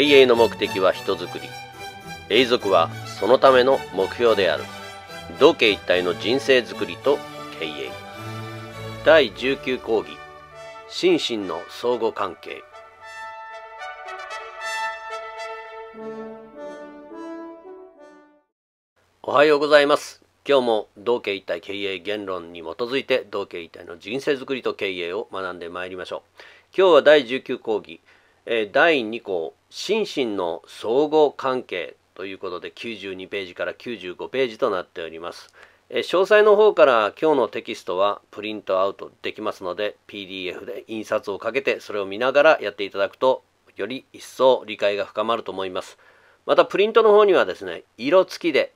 経営の目的は人づくり永続はそのための目標である同家一体の人生づくりと経営第19講義心身の相互関係おはようございます今日も同家一体経営言論に基づいて同家一体の人生づくりと経営を学んでまいりましょう今日は第19講義え第2項心身の相互関係ということで92ページから95ページとなっております、え詳細の方から今日のテキストはプリントアウトできますので PDF で印刷をかけてそれを見ながらやっていただくとより一層理解が深まると思いますまたプリントの方にはですね色付きで、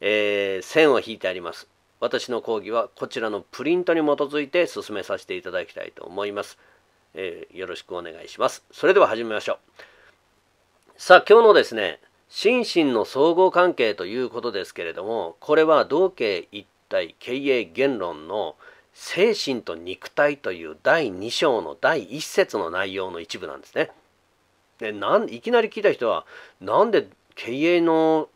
えー、線を引いてあります私の講義はこちらのプリントに基づいて進めさせていただきたいと思いますえー、よろしくお願いします。それでは始めましょう。さあ、今日のですね、心身の総合関係ということですけれども、これは同型一体経営言論の精神と肉体という第2章の第1節の内容の一部なんですね。でなんいきなり聞いた人はなんで経営の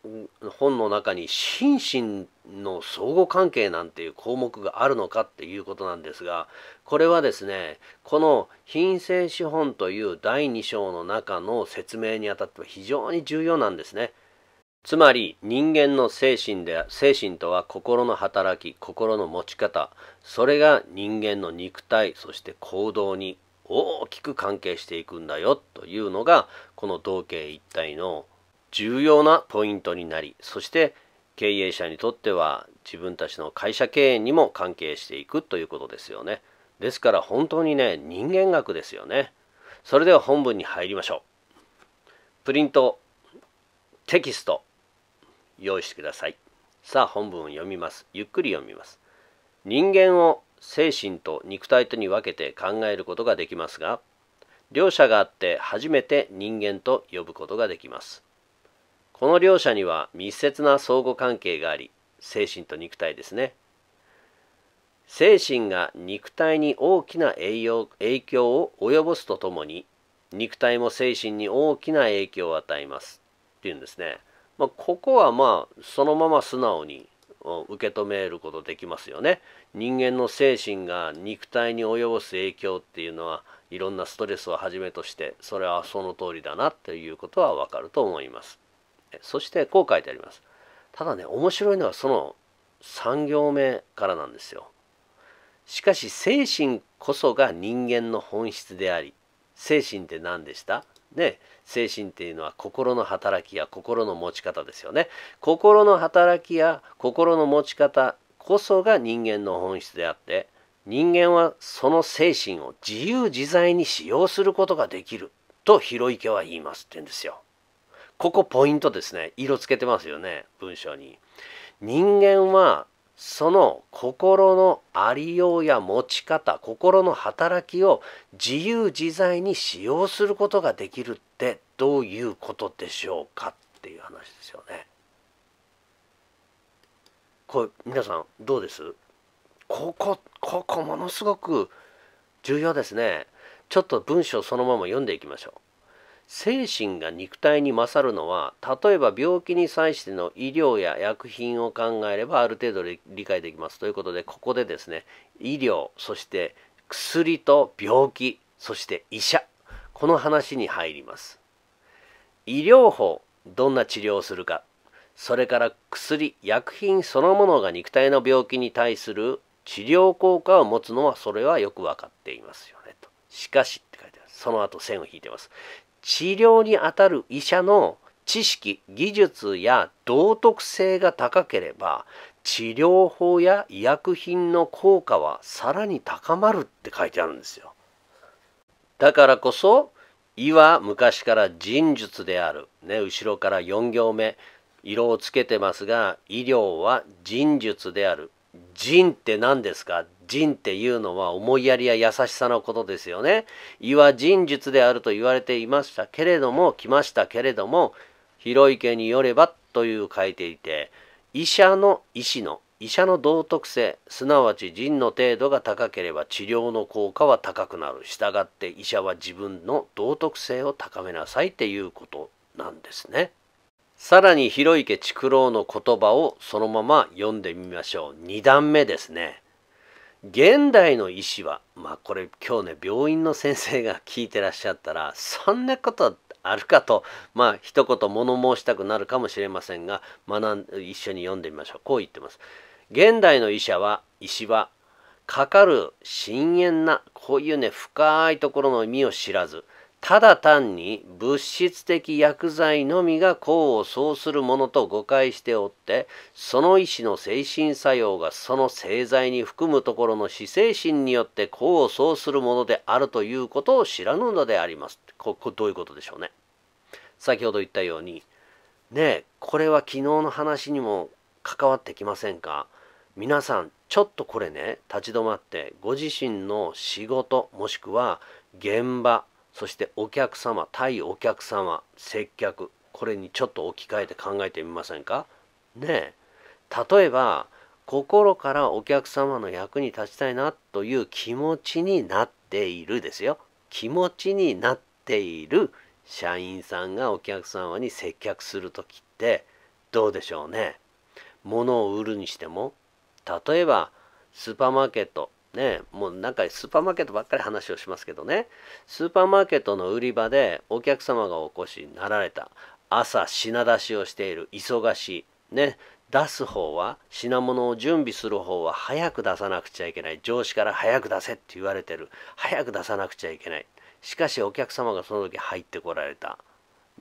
本の中に心身の相互関係なんていう項目があるのかっていうことなんですがこれはですねこの品性資本という第2章の中の説明にあたっては非常に重要なんですねつまり人間の精神で精神とは心の働き心の持ち方それが人間の肉体そして行動に大きく関係していくんだよというのがこの同型一体の重要なポイントになりそして経営者にとっては自分たちの会社経営にも関係していくということですよね。ですから本当にね人間学ですよねそれでは本文に入りましょうプリントテキスト用意してくださいさあ本文を読みますゆっくり読みます人間を精神と肉体とに分けて考えることができますが両者があって初めて人間と呼ぶことができますこの両者には密接な相互関係があり精神と肉体ですね精神が肉体に大きな栄養影響を及ぼすとともに肉体も精神に大きな影響を与えますっていうんですね、まあ、ここはまあそのまま素直に受け止めることできますよね人間の精神が肉体に及ぼす影響っていうのはいろんなストレスをはじめとしてそれはその通りだなっていうことはわかると思いますそしてこう書いてありますただね面白いのはその3行目からなんですよしかし精神こそが人間の本質であり精神って何でしたね精神っていうのは心の働きや心の持ち方ですよね心の働きや心の持ち方こそが人間の本質であって人間はその精神を自由自在に使用することができると広池は言いますって言うんですよ。ここポイントですね色つけてますよね文章に。人間はその心のありようや持ち方心の働きを自由自在に使用することができるってどういうことでしょうかっていう話ですよね。これ皆さんどうですここここものすごく重要ですね。ちょっと文章そのまま読んでいきましょう。精神が肉体に勝るのは例えば病気に際しての医療や薬品を考えればある程度理解できますということでここでですね医療そして薬と病気そして医者この話に入ります医療法どんな治療をするかそれから薬薬品そのものが肉体の病気に対する治療効果を持つのはそれはよく分かっていますよねとしかしって書いてあるその後線を引いてます治療にあたる医者の知識技術や道徳性が高ければ治療法や医薬品の効果はさらに高まるって書いてあるんですよだからこそ医は昔から人術である、ね、後ろから4行目色をつけてますが医療は人術である人って何ですか仁っていうのは思いやりや優しさのことですよね。胃は仁術であると言われていましたけれども、来ましたけれども、広池によればという書いていて、医者の医師の医者の道徳性すなわち仁の程度が高ければ治療の効果は高くなるしたがって医者は自分の道徳性を高めなさいっていうことなんですねさらに広池竹郎の言葉をそのまま読んでみましょう2段目ですね現代の医師はまあこれ今日ね病院の先生が聞いてらっしゃったらそんなことあるかとまあ一言物申したくなるかもしれませんが学ん一緒に読んでみましょうこう言ってます現代の医者は医師はかかる深遠なこういうね深いところの意味を知らずただ単に物質的薬剤のみが功を奏するものと誤解しておってその意思の精神作用がその製剤に含むところの死精神によって功を奏するものであるということを知らぬのでありますここどういうことでしょうね先ほど言ったようにねえこれは昨日の話にも関わってきませんか皆さんちょっとこれね立ち止まってご自身の仕事もしくは現場そしてお客様対お客様接客これにちょっと置き換えて考えてみませんかねえ例えば心からお客様の役に立ちたいなという気持ちになっているですよ気持ちになっている社員さんがお客様に接客する時ってどうでしょうね物を売るにしても例えばスーパーマーケットね、もうなんかスーパーマーケットばっかり話をしますけどね、スーパーマーケットの売り場でお客様がお越しになられた、朝品出しをしている、忙しい、ね、出す方は品物を準備する方は早く出さなくちゃいけない上司から早く出せって言われてる早く出さなくちゃいけないしかしお客様がその時入ってこられた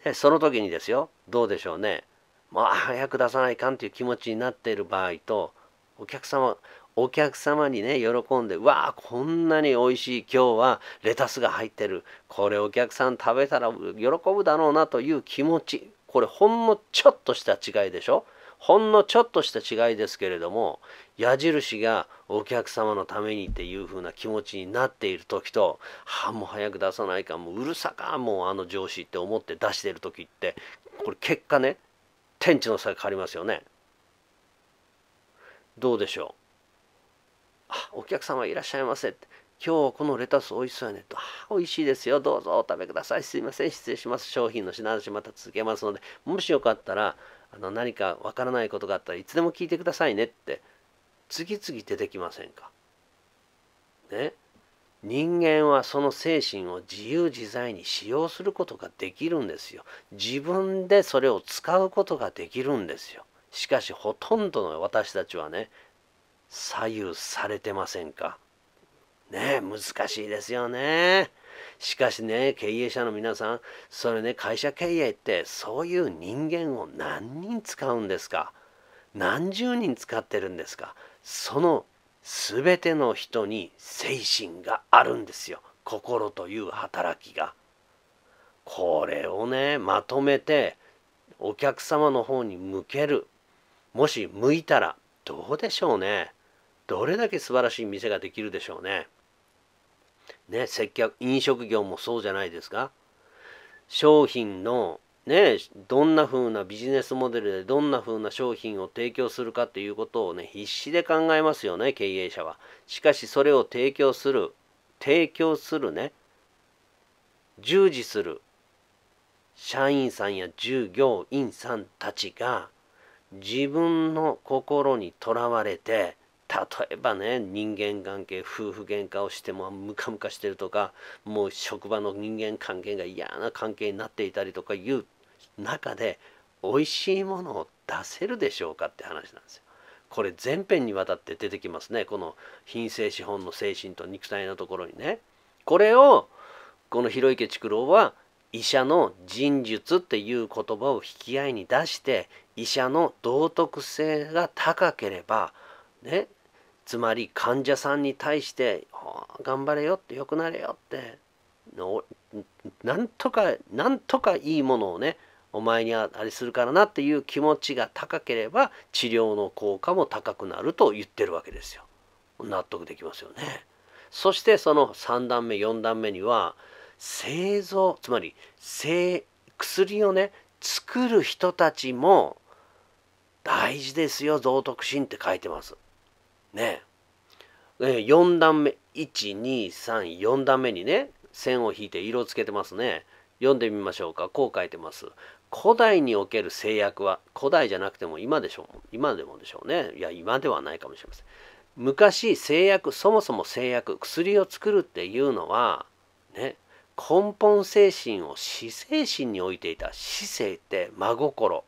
でその時にですよどうでしょうねまあ早く出さないかんという気持ちになっている場合とお客様お客様にね喜んで「わあこんなに美味しい今日はレタスが入ってるこれお客さん食べたら喜ぶだろうな」という気持ちこれほんのちょっとした違いでしょほんのちょっとした違いですけれども矢印がお客様のためにっていう風な気持ちになっている時と「はあもう早く出さないかもううるさかもうあの上司」って思って出してる時ってこれ結果ね天地の差が変わりますよね。どうでしょうお客様いらっしゃいませって今日はこのレタス美味しそうやねと。美味しいですよ。どうぞお食べください。すいません。失礼します。商品の品出しまた続けますので、もしよかったら、あの何かわからないことがあったらいつでも聞いてくださいねって、次々出てきませんか。ね。人間はその精神を自由自在に使用することができるんですよ。自分でそれを使うことができるんですよ。しかしほとんどの私たちはね、左右されてませんかね難しいですよね。しかしね、経営者の皆さん、それね、会社経営ってそういう人間を何人使うんですか何十人使ってるんですかその全ての人に精神があるんですよ。心という働きが。これをね、まとめてお客様の方に向ける。もし向いたらどうでしょうね。どれだけ素晴らしい店ができるでしょうね。ね、接客、飲食業もそうじゃないですか。商品のね、どんな風なビジネスモデルでどんな風な商品を提供するかっていうことをね、必死で考えますよね、経営者は。しかしそれを提供する、提供するね、従事する社員さんや従業員さんたちが自分の心にとらわれて例えばね人間関係夫婦喧嘩をしてもムカムカしてるとかもう職場の人間関係が嫌な関係になっていたりとかいう中で美味しいものを出せるでしょうかって話なんですよ。これ全編にわたって出てきますねこの品性資本の精神と肉体のところにね。これをこの広池竹郎は医者の人術っていう言葉を引き合いに出して医者の道徳性が高ければねつまり患者さんに対して「頑張れよ」って「よくなれよ」ってなんとかなんとかいいものをねお前にあれするからなっていう気持ちが高ければ治療の効果も高くなると言ってるわけですよ。納得できますよね。そしてその3段目4段目には製造つまり薬をね作る人たちも大事ですよ道徳心って書いてます。ねえ4段目1234段目にね線を引いて色をつけてますね読んでみましょうかこう書いてます古代における制約は古代じゃなくても今でしょう今でもでしょうねいや今ではないかもしれません昔制約そもそも制約薬を作るっていうのはね根本精神を死精神に置いていた死生って真心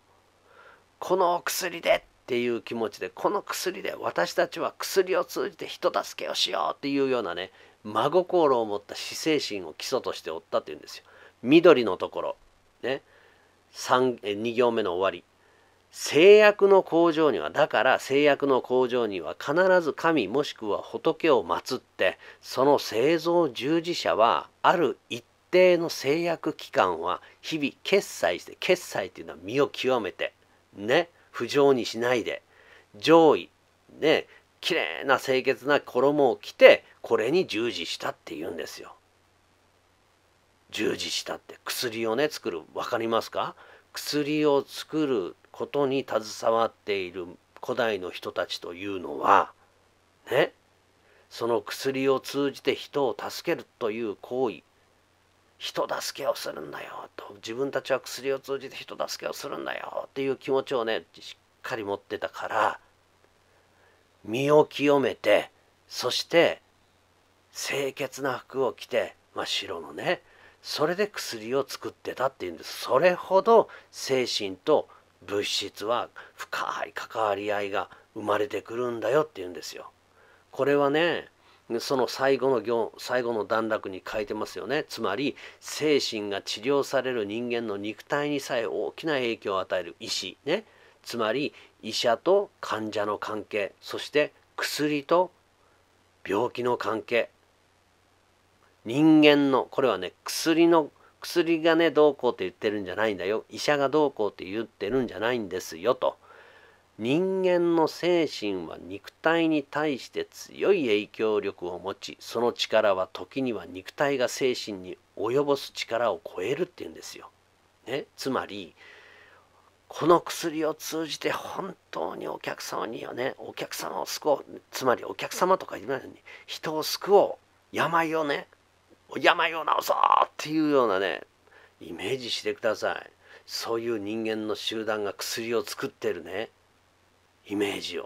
このお薬でっていう気持ちでこの薬で私たちは薬を通じて人助けをしようっていうようなね真心を持った死精神を基礎としておったっていうんですよ。緑のところ、ね、2行目の終わり制約の工場にはだから制約の工場には必ず神もしくは仏を祀ってその製造従事者はある一定の制約期間は日々決済して決済っていうのは身を清めてね不浄にしないで上位ね綺麗な清潔な衣を着てこれに従事したって言うんですよ。従事したって薬をね作る分かりますか薬を作ることに携わっている古代の人たちというのはねその薬を通じて人を助けるという行為人助けをするんだよと自分たちは薬を通じて人助けをするんだよっていう気持ちをねしっかり持ってたから身を清めてそして清潔な服を着て真っ白のねそれで薬を作ってたっていうんですそれほど精神と物質は深い関わり合いが生まれてくるんだよっていうんですよ。これはねその最後の行最後の段落に書いてますよねつまり精神が治療される人間の肉体にさえ大きな影響を与える医師ねつまり医者と患者の関係そして薬と病気の関係人間のこれはね薬の薬がねどうこうって言ってるんじゃないんだよ医者がどうこうって言ってるんじゃないんですよと。人間の精神は肉体に対して強い影響力を持ちその力は時には肉体が精神に及ぼす力を超えるっていうんですよ。ね、つまりこの薬を通じて本当にお客様にはねお客様を救おうつまりお客様とか言わないに人を救おう病をね病を治そうっていうようなねイメージしてくださいそういう人間の集団が薬を作ってるねイメージを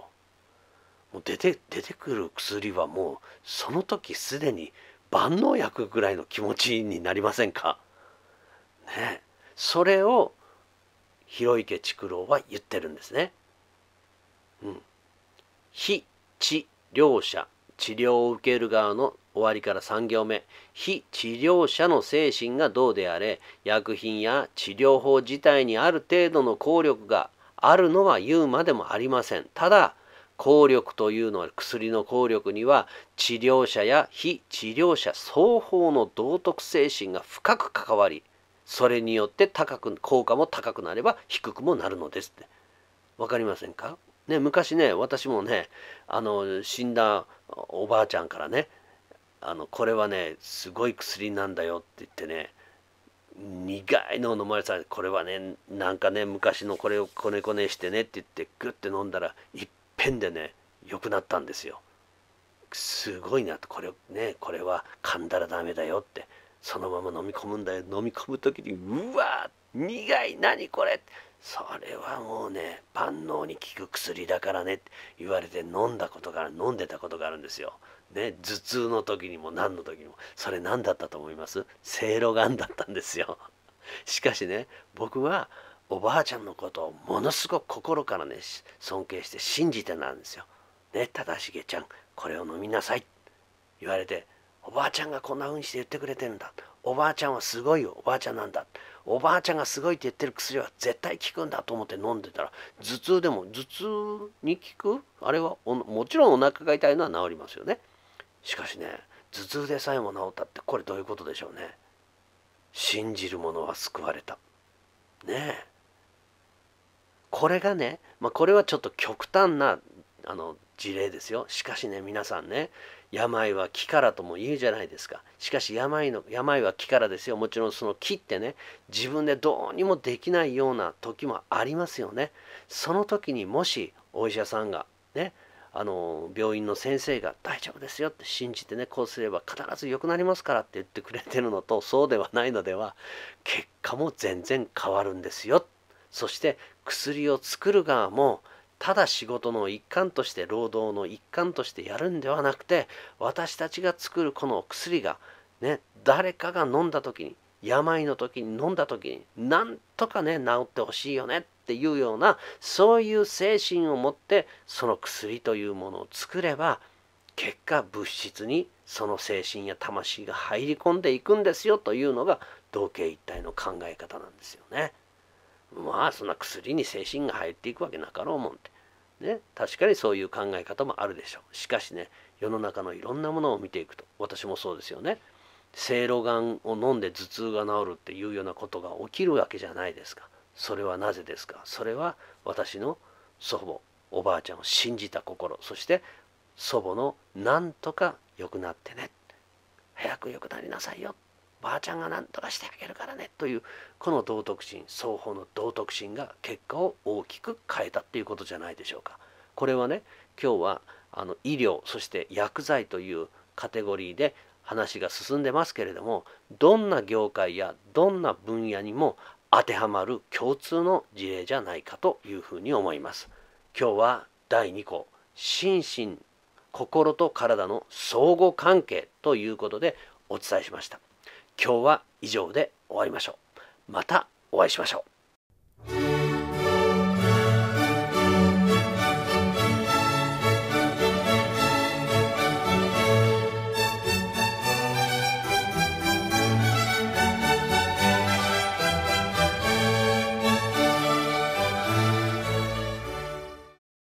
もう出て出てくる薬はもうその時すでに万能薬ぐらいの気持ちになりませんかねそれを広池竹郎は言ってるんですね。うん、非治療者治療を受ける側の終わりから3行目非治療者の精神がどうであれ薬品や治療法自体にある程度の効力があるのは言うまでもありませんただ効力というのは薬の効力には治療者や非治療者双方の道徳精神が深く関わりそれによって高く効果も高くなれば低くもなるのですって分かりませんかね、昔ね私もねあの死んだおばあちゃんからねあのこれはねすごい薬なんだよって言ってね苦いのを飲まれこれはねなんかね昔のこれをこねこねしてねって言ってグッて飲んだらいっぺんでね良くなったんですよすごいなとこれねこれは噛んだらダメだよってそのまま飲み込むんだよ飲み込む時にうわ苦い何これそれはもうね万能に効く薬だからねって言われて飲んだことから飲んでたことがあるんですよね、頭痛の時にも何の時にもそれ何だったと思いますせいろだったんですよ。しかしね僕はおばあちゃんのことをものすごく心からね尊敬して信じてなんですよ。ね正成ちゃんこれを飲みなさい言われておばあちゃんがこんな風にして言ってくれてるんだおばあちゃんはすごいよおばあちゃんなんだおばあちゃんがすごいって言ってる薬は絶対効くんだと思って飲んでたら頭痛でも頭痛に効くあれはもちろんお腹が痛いのは治りますよね。しかしね頭痛でさえも治ったってこれどういうことでしょうね信じる者は救われたねえこれがね、まあ、これはちょっと極端なあの事例ですよしかしね皆さんね病は木からとも言うじゃないですかしかし病の病は木からですよもちろんその木ってね自分でどうにもできないような時もありますよねその時にもしお医者さんがねあの病院の先生が大丈夫ですよって信じてねこうすれば必ず良くなりますからって言ってくれてるのとそうではないのでは結果も全然変わるんですよそして薬を作る側もただ仕事の一環として労働の一環としてやるんではなくて私たちが作るこの薬がね誰かが飲んだ時に病の時に飲んだ時になんとかね治ってほしいよねっていうようなそういう精神を持ってその薬というものを作れば結果物質にその精神や魂が入り込んでいくんですよというのが同型一体の考え方なんですよね。まあそんな薬に精神が入っていくわけなかろうもんって。ね、確かにそういう考え方もあるでしょう。しかしね世の中のいろんなものを見ていくと私もそうですよね。せいろがんを飲んで頭痛が治るっていうようなことが起きるわけじゃないですか。それはなぜですかそれは私の祖母おばあちゃんを信じた心そして祖母のなんとか良くなってね早く良くなりなさいよばあちゃんが何とかしてあげるからねというこの道徳心双方の道徳心が結果を大きく変えたっていうことじゃないでしょうかこれはね今日はあの医療そして薬剤というカテゴリーで話が進んでますけれどもどんな業界やどんな分野にも当てはまる共通の事例じゃないかというふうに思います。今日は第2項心身心と体の相互関係ということでお伝えしました。今日は以上で終わりましょう。またお会いしましょう。